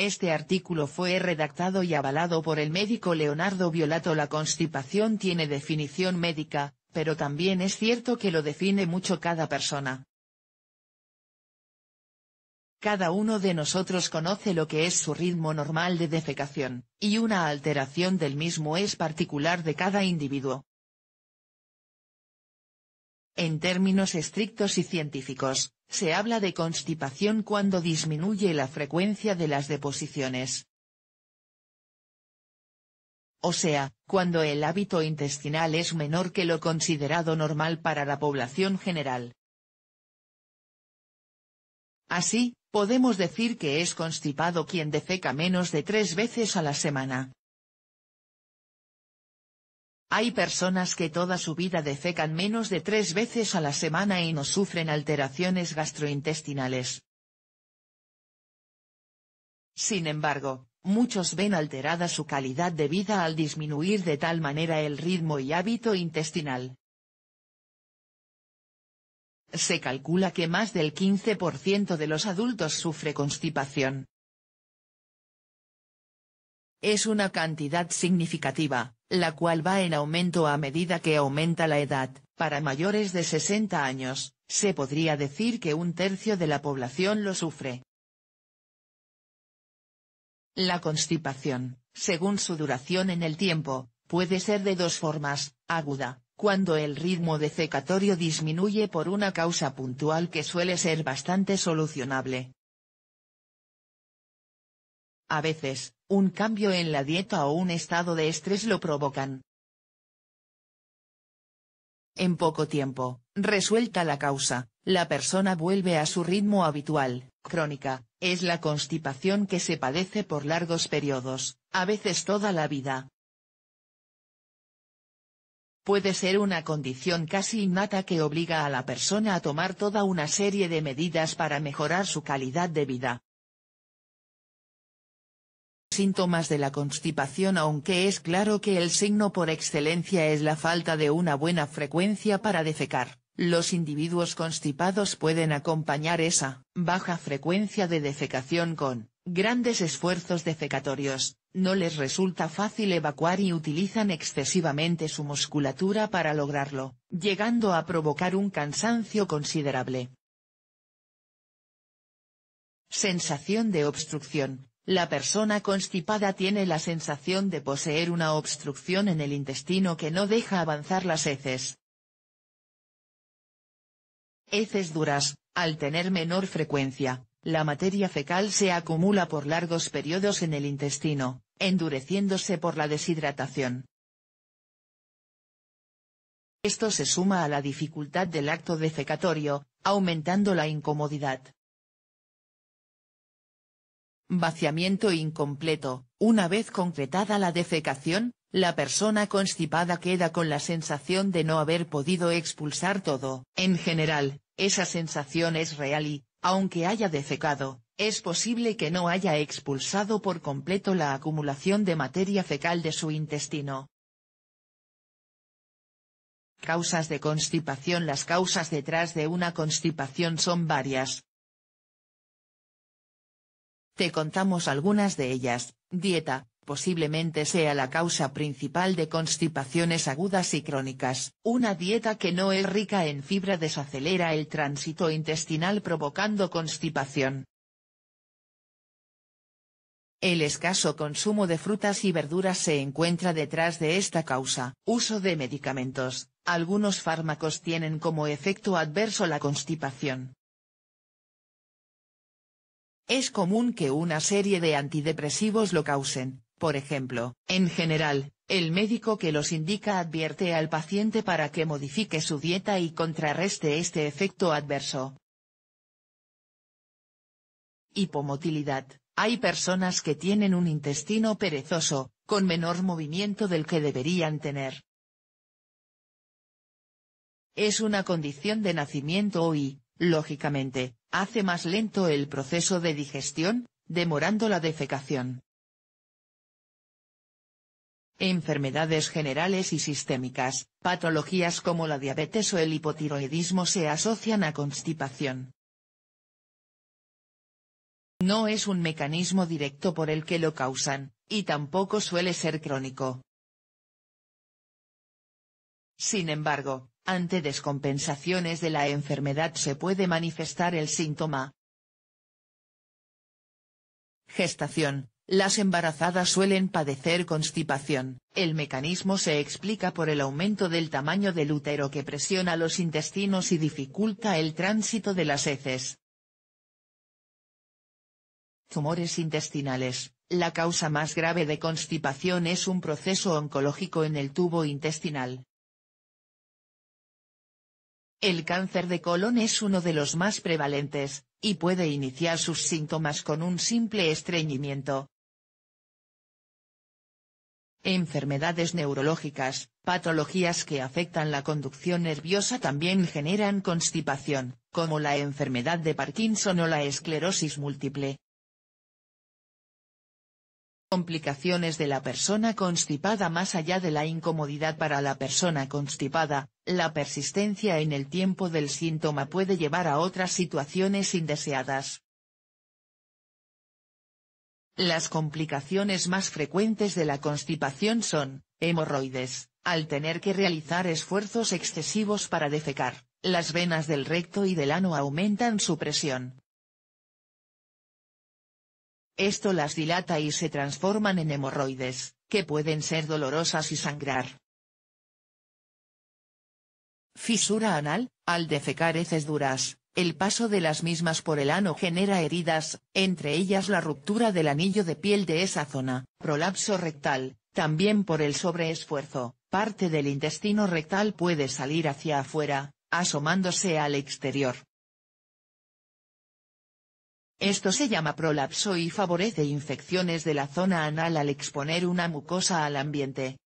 Este artículo fue redactado y avalado por el médico Leonardo Violato. La constipación tiene definición médica, pero también es cierto que lo define mucho cada persona. Cada uno de nosotros conoce lo que es su ritmo normal de defecación, y una alteración del mismo es particular de cada individuo. En términos estrictos y científicos, se habla de constipación cuando disminuye la frecuencia de las deposiciones. O sea, cuando el hábito intestinal es menor que lo considerado normal para la población general. Así, podemos decir que es constipado quien defeca menos de tres veces a la semana. Hay personas que toda su vida defecan menos de tres veces a la semana y no sufren alteraciones gastrointestinales. Sin embargo, muchos ven alterada su calidad de vida al disminuir de tal manera el ritmo y hábito intestinal. Se calcula que más del 15% de los adultos sufre constipación. Es una cantidad significativa, la cual va en aumento a medida que aumenta la edad. Para mayores de 60 años, se podría decir que un tercio de la población lo sufre. La constipación, según su duración en el tiempo, puede ser de dos formas, aguda, cuando el ritmo defecatorio disminuye por una causa puntual que suele ser bastante solucionable, a veces, un cambio en la dieta o un estado de estrés lo provocan. En poco tiempo, resuelta la causa, la persona vuelve a su ritmo habitual. Crónica, es la constipación que se padece por largos periodos, a veces toda la vida. Puede ser una condición casi innata que obliga a la persona a tomar toda una serie de medidas para mejorar su calidad de vida, Síntomas de la constipación Aunque es claro que el signo por excelencia es la falta de una buena frecuencia para defecar, los individuos constipados pueden acompañar esa baja frecuencia de defecación con grandes esfuerzos defecatorios, no les resulta fácil evacuar y utilizan excesivamente su musculatura para lograrlo, llegando a provocar un cansancio considerable. Sensación de obstrucción, la persona constipada tiene la sensación de poseer una obstrucción en el intestino que no deja avanzar las heces. Heces duras, al tener menor frecuencia, la materia fecal se acumula por largos periodos en el intestino, endureciéndose por la deshidratación. Esto se suma a la dificultad del acto defecatorio, aumentando la incomodidad. Vaciamiento incompleto, una vez concretada la defecación, la persona constipada queda con la sensación de no haber podido expulsar todo. En general, esa sensación es real y, aunque haya defecado, es posible que no haya expulsado por completo la acumulación de materia fecal de su intestino. Causas de constipación Las causas detrás de una constipación son varias, te contamos algunas de ellas, dieta, posiblemente sea la causa principal de constipaciones agudas y crónicas. Una dieta que no es rica en fibra desacelera el tránsito intestinal provocando constipación. El escaso consumo de frutas y verduras se encuentra detrás de esta causa. Uso de medicamentos. Algunos fármacos tienen como efecto adverso la constipación. Es común que una serie de antidepresivos lo causen, por ejemplo, en general, el médico que los indica advierte al paciente para que modifique su dieta y contrarreste este efecto adverso. Hipomotilidad. Hay personas que tienen un intestino perezoso, con menor movimiento del que deberían tener. Es una condición de nacimiento y, lógicamente, hace más lento el proceso de digestión, demorando la defecación. Enfermedades generales y sistémicas, patologías como la diabetes o el hipotiroidismo se asocian a constipación. No es un mecanismo directo por el que lo causan, y tampoco suele ser crónico. Sin embargo, ante descompensaciones de la enfermedad se puede manifestar el síntoma. Gestación. Las embarazadas suelen padecer constipación. El mecanismo se explica por el aumento del tamaño del útero que presiona los intestinos y dificulta el tránsito de las heces. Tumores intestinales. La causa más grave de constipación es un proceso oncológico en el tubo intestinal, el cáncer de colon es uno de los más prevalentes, y puede iniciar sus síntomas con un simple estreñimiento. Enfermedades neurológicas, patologías que afectan la conducción nerviosa también generan constipación, como la enfermedad de Parkinson o la esclerosis múltiple. Complicaciones de la persona constipada Más allá de la incomodidad para la persona constipada, la persistencia en el tiempo del síntoma puede llevar a otras situaciones indeseadas. Las complicaciones más frecuentes de la constipación son, hemorroides, al tener que realizar esfuerzos excesivos para defecar, las venas del recto y del ano aumentan su presión, esto las dilata y se transforman en hemorroides, que pueden ser dolorosas y sangrar. Fisura anal, al defecar heces duras, el paso de las mismas por el ano genera heridas, entre ellas la ruptura del anillo de piel de esa zona, prolapso rectal, también por el sobreesfuerzo, parte del intestino rectal puede salir hacia afuera, asomándose al exterior. Esto se llama prolapso y favorece infecciones de la zona anal al exponer una mucosa al ambiente.